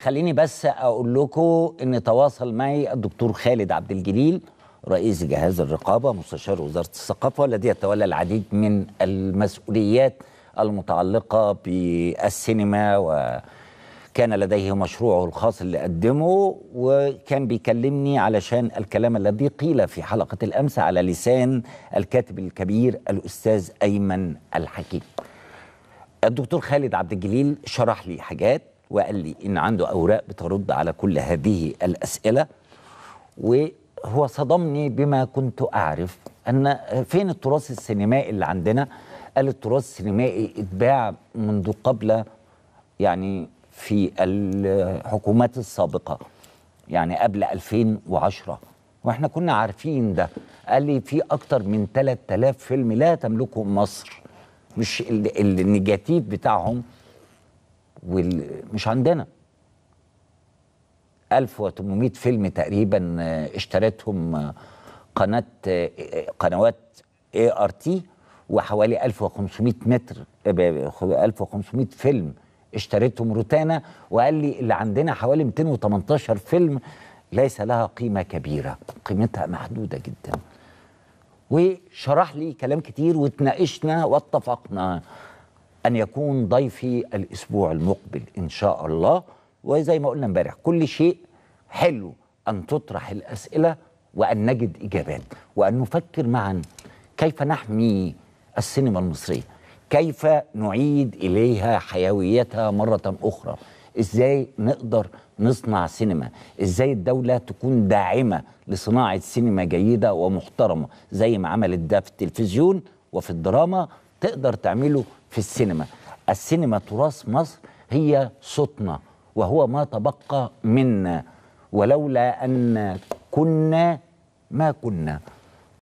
خليني بس اقول لكم ان تواصل معي الدكتور خالد عبد الجليل رئيس جهاز الرقابه مستشار وزاره الثقافه والذي يتولى العديد من المسؤوليات المتعلقه بالسينما وكان لديه مشروعه الخاص اللي قدمه وكان بيكلمني علشان الكلام الذي قيل في حلقه الامس على لسان الكاتب الكبير الاستاذ ايمن الحكيم. الدكتور خالد عبد الجليل شرح لي حاجات وقال لي ان عنده اوراق بترد على كل هذه الاسئله وهو صدمني بما كنت اعرف ان فين التراث السينمائي اللي عندنا قال التراث السينمائي اتباع منذ قبل يعني في الحكومات السابقه يعني قبل 2010 واحنا كنا عارفين ده قال لي في اكتر من 3000 فيلم لا تملكه مصر مش النيجاتيف بتاعهم ومش عندنا 1800 فيلم تقريبا آه، اشترتهم آه، قناه آه، قنوات اي ار تي وحوالي 1500 متر 1500 فيلم اشتريتهم روتانا وقال لي اللي عندنا حوالي 218 فيلم ليس لها قيمه كبيره قيمتها محدوده جدا وشرح لي كلام كتير واتناقشنا واتفقنا أن يكون ضيفي الأسبوع المقبل إن شاء الله وزي ما قلنا امبارح كل شيء حلو أن تطرح الأسئلة وأن نجد إجابات وأن نفكر معا كيف نحمي السينما المصرية كيف نعيد إليها حيويتها مرة أخرى إزاي نقدر نصنع سينما إزاي الدولة تكون داعمة لصناعة سينما جيدة ومحترمة زي ما عملت ده في التلفزيون وفي الدراما تقدر تعمله في السينما السينما تراث مصر هي صوتنا وهو ما تبقى منا ولولا أن كنا ما كنا